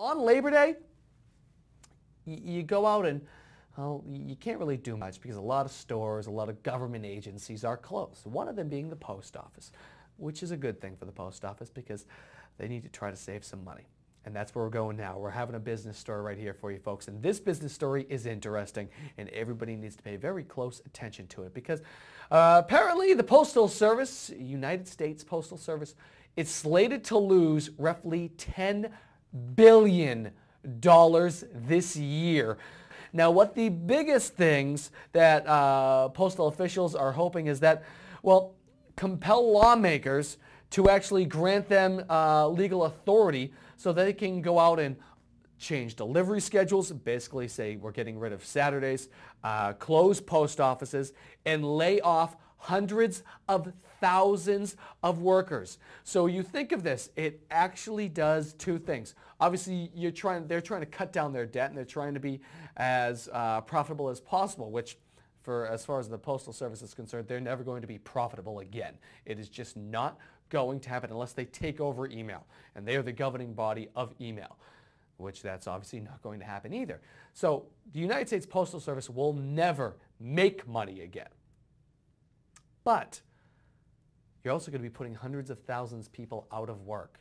on Labor Day, you go out and well, you can't really do much because a lot of stores, a lot of government agencies are closed, one of them being the post office, which is a good thing for the post office because they need to try to save some money. And that's where we're going now. We're having a business story right here for you folks. And this business story is interesting, and everybody needs to pay very close attention to it because uh, apparently the Postal Service, United States Postal Service, is slated to lose roughly 10 billion dollars this year. Now, what the biggest things that uh, postal officials are hoping is that, well, compel lawmakers to actually grant them uh, legal authority so they can go out and change delivery schedules, basically say we're getting rid of Saturdays, uh, close post offices, and lay off hundreds of thousands of workers. So you think of this, it actually does two things. Obviously, you're trying, they're trying to cut down their debt and they're trying to be as uh, profitable as possible, which for as far as the Postal Service is concerned, they're never going to be profitable again. It is just not going to happen unless they take over email. And they are the governing body of email, which that's obviously not going to happen either. So the United States Postal Service will never make money again. But you're also going to be putting hundreds of thousands of people out of work.